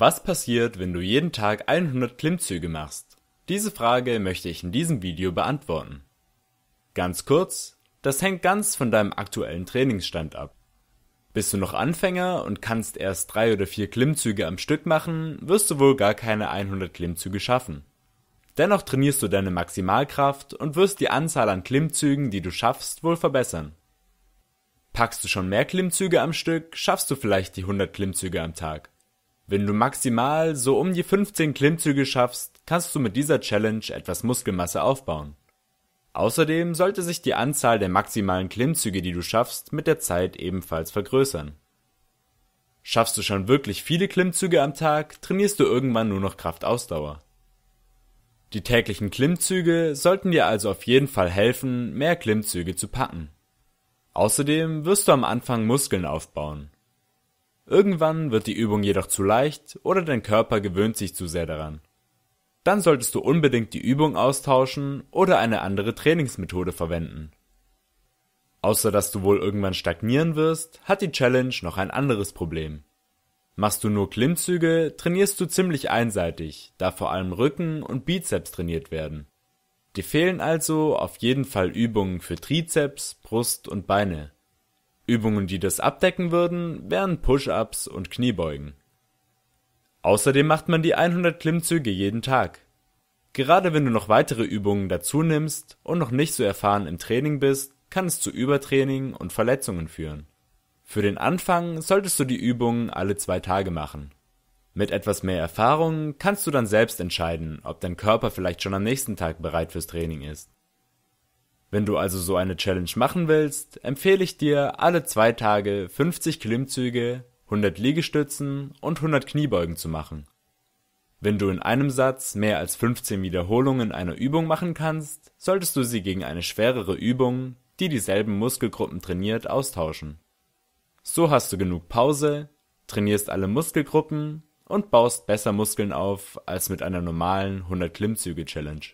Was passiert, wenn du jeden Tag 100 Klimmzüge machst? Diese Frage möchte ich in diesem Video beantworten. Ganz kurz, das hängt ganz von deinem aktuellen Trainingsstand ab. Bist du noch Anfänger und kannst erst drei oder vier Klimmzüge am Stück machen, wirst du wohl gar keine 100 Klimmzüge schaffen. Dennoch trainierst du deine Maximalkraft und wirst die Anzahl an Klimmzügen, die du schaffst, wohl verbessern. Packst du schon mehr Klimmzüge am Stück, schaffst du vielleicht die 100 Klimmzüge am Tag. Wenn du maximal so um die 15 Klimmzüge schaffst, kannst du mit dieser Challenge etwas Muskelmasse aufbauen. Außerdem sollte sich die Anzahl der maximalen Klimmzüge, die du schaffst, mit der Zeit ebenfalls vergrößern. Schaffst du schon wirklich viele Klimmzüge am Tag, trainierst du irgendwann nur noch Kraftausdauer. Die täglichen Klimmzüge sollten dir also auf jeden Fall helfen, mehr Klimmzüge zu packen. Außerdem wirst du am Anfang Muskeln aufbauen. Irgendwann wird die Übung jedoch zu leicht oder dein Körper gewöhnt sich zu sehr daran. Dann solltest du unbedingt die Übung austauschen oder eine andere Trainingsmethode verwenden. Außer dass du wohl irgendwann stagnieren wirst, hat die Challenge noch ein anderes Problem. Machst du nur Klimmzüge, trainierst du ziemlich einseitig, da vor allem Rücken und Bizeps trainiert werden. Dir fehlen also auf jeden Fall Übungen für Trizeps, Brust und Beine. Übungen, die das abdecken würden, wären Push-ups und Kniebeugen. Außerdem macht man die 100 Klimmzüge jeden Tag. Gerade wenn du noch weitere Übungen dazu nimmst und noch nicht so erfahren im Training bist, kann es zu Übertraining und Verletzungen führen. Für den Anfang solltest du die Übungen alle zwei Tage machen. Mit etwas mehr Erfahrung kannst du dann selbst entscheiden, ob dein Körper vielleicht schon am nächsten Tag bereit fürs Training ist. Wenn du also so eine Challenge machen willst, empfehle ich dir, alle zwei Tage 50 Klimmzüge, 100 Liegestützen und 100 Kniebeugen zu machen. Wenn du in einem Satz mehr als 15 Wiederholungen einer Übung machen kannst, solltest du sie gegen eine schwerere Übung, die dieselben Muskelgruppen trainiert, austauschen. So hast du genug Pause, trainierst alle Muskelgruppen und baust besser Muskeln auf als mit einer normalen 100 Klimmzüge Challenge.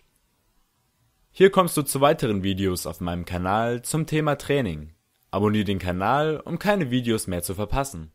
Hier kommst du zu weiteren Videos auf meinem Kanal zum Thema Training. Abonnier den Kanal, um keine Videos mehr zu verpassen.